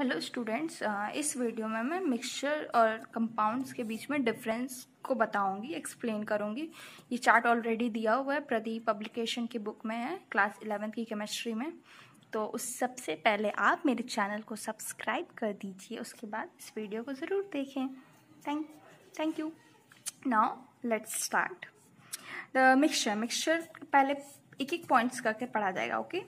Hello students uh, इस video में मैं मिक्सचर और कंपाउंड्स के बीच में डिफरेंस को बताऊंगी एक्सप्लेन करूंगी ये चार्ट ऑलरेडी दिया हुआ है प्रदीप पब्लिकेशन की बुक में है क्लास इलेवेंथ की केमिस्ट्री में तो उस सबसे पहले आप मेरे चैनल को सब्सक्राइब कर दीजिए उसके बाद इस वीडियो को ज़रूर देखें thank thank you now let's start the mixture mixture पहले एक एक पॉइंट्स करके पढ़ा जाएगा okay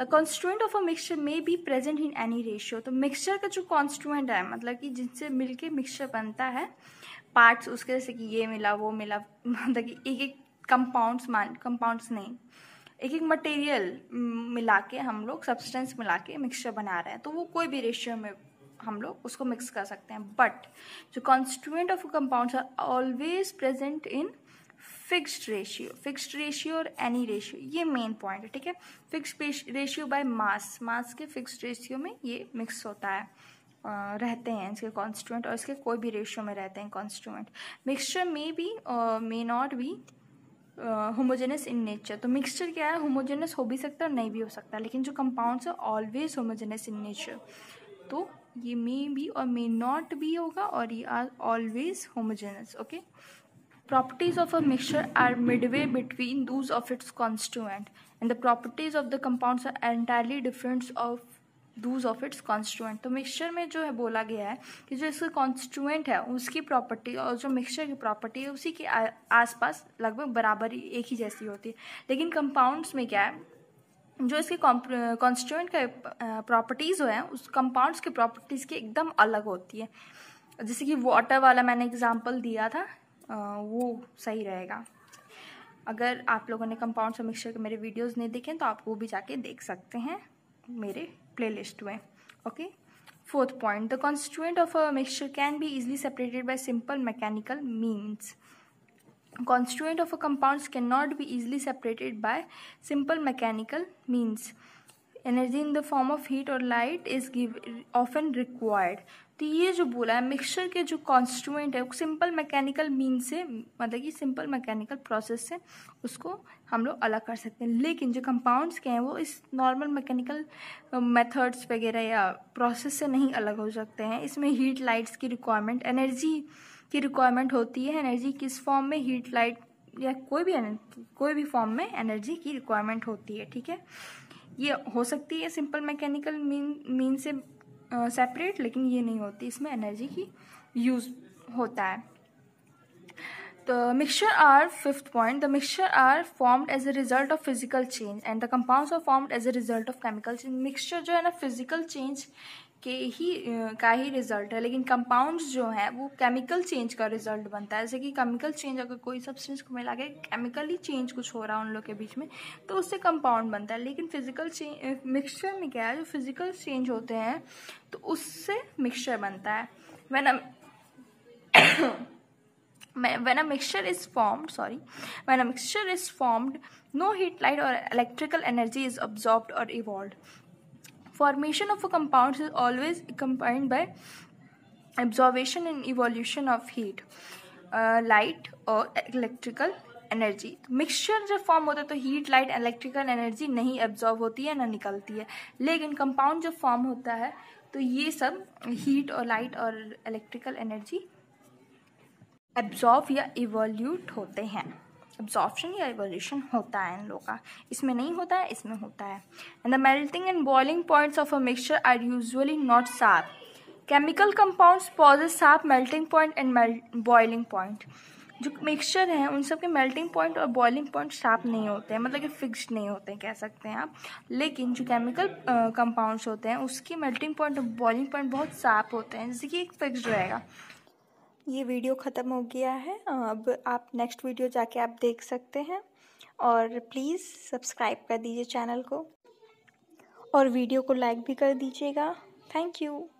the constituent of a mixture may be present in any ratio तो मिक्सचर का जो कॉन्स्टूएंट है मतलब कि जिनसे मिलके मिक्सचर बनता है पार्ट्स उसके जैसे कि ये मिला वो मिला मतलब कि एक एक कंपाउंड्स मान कंपाउंड्स नहीं एक एक मटेरियल मिला के हम लोग सब्सटेंस मिला के मिक्सचर बना रहे हैं तो वो कोई भी रेशियो में हम लोग उसको मिक्स कर सकते हैं बट जो constituent of compounds are always present in fixed ratio fixed ratio और एनी रेशियो ये मेन पॉइंट है ठीक है fixed ratio by mass mass के फिक्स्ड रेशियो में ये मिक्स होता है रहते हैं इसके कॉन्स्टिट्यूंट और इसके कोई भी रेशियो में रहते हैं कॉन्स्टिट्यूंट मिक्सचर में भी मे नॉट भी होमोजेनस इन नेचर तो मिक्सचर क्या है होमोजेनस हो भी सकता है नहीं भी हो सकता लेकिन जो कंपाउंड्स है ऑलवेज होमोजेनस इन नेचर तो ये मे भी और मे नॉट भी होगा और ये are always homogeneous okay Properties of a mixture are midway between those of its constituent and the properties of the compounds are entirely different of those of its constituent तो mixture में जो है बोला गया है कि जो इसका कॉन्स्टिट्यूएंट है उसकी प्रॉपर्टी और जो मिक्सचर की प्रॉपर्टी है उसी के आसपास लगभग बराबर ही एक ही जैसी होती है लेकिन कंपाउंड्स में क्या है जो इसके कॉन्स्टिट्यूएंट का प्रॉपर्टीज़ हैं उस कंपाउंड्स की प्रॉपर्टीज़ की एकदम अलग होती है जैसे कि वाटर वाला मैंने एग्जाम्पल दिया था वो सही रहेगा अगर आप लोगों ने कंपाउंड समिक्सर के मेरे वीडियोस नहीं देखे तो आप वो भी जाके देख सकते हैं मेरे प्लेलिस्ट में okay fourth point the constituent of a mixture can be easily separated by simple mechanical means of a compounds can not be easily separated by simple mechanical means energy in the form of heat और light is often required तो ये जो बोला है mixture के जो constituent है simple mechanical mean से मतलब कि सिंपल मैकेनिकल प्रोसेस से उसको हम लोग अलग कर सकते हैं लेकिन जो कंपाउंड्स के हैं वो इस नॉर्मल मैकेनिकल मेथड्स वगैरह या प्रोसेस से नहीं अलग हो सकते हैं इसमें हीट लाइट्स की रिक्वायरमेंट एनर्जी की रिक्वायरमेंट होती है एनर्जी किस फॉर्म में हीट लाइट या कोई भी कोई भी फॉर्म में एनर्जी की रिक्वायरमेंट होती है ठीक है ये हो सकती है सिंपल मैकेनिकल मीन मीन से सेपरेट लेकिन ये नहीं होती इसमें एनर्जी की यूज़ होता है The mixture are fifth point. The mixture are formed as a result of physical change and the compounds are formed as a result of chemical change. Mixture jo hai na physical change के ही का ही result है लेकिन compounds जो हैं वो chemical change का result बनता है जैसे कि केमिकल चेंज अगर कोई सब्सटेंस को मिला के केमिकली चेंज कुछ हो रहा है उन लोगों के बीच में तो उससे कंपाउंड बनता है लेकिन फिजिकल चेंज मिक्सचर में क्या है जो फिजिकल चेंज होते हैं तो उससे मिक्सचर बनता है when when a mixture is formed sorry when a mixture is formed no heat light or electrical energy is absorbed or evolved formation of a compound is always accompanied by absorption and evolution of heat uh, light or electrical energy mixture जब form होता है तो heat light electrical energy नहीं absorb होती है ना निकलती है लेकिन कंपाउंड जब फॉर्म होता है तो ये सब हीट और लाइट और इलेक्ट्रिकल एनर्जी एब्जॉर्व या इवोल्यूट होते हैं एब्जॉर्बशन या एवोल्यूशन होता है इन लोगों का इसमें नहीं होता है इसमें होता है and the melting and boiling points of a mixture are usually not साफ केमिकल कंपाउंड्स पॉजेस साफ melting point and boiling point जो मिक्सचर हैं उन सब के मेल्टिंग पॉइंट और बॉइलिंग पॉइंट साफ नहीं होते हैं मतलब कि फिक्स्ड नहीं होते हैं कह सकते हैं आप लेकिन जो केमिकल कंपाउंड्स होते हैं उसके मेल्टिंग पॉइंट और बॉइलिंग पॉइंट बहुत साफ होते हैं जैसे कि एक फिक्स्ड रहेगा ये वीडियो ख़त्म हो गया है अब आप नेक्स्ट वीडियो जाके आप देख सकते हैं और प्लीज़ सब्सक्राइब कर दीजिए चैनल को और वीडियो को लाइक भी कर दीजिएगा थैंक यू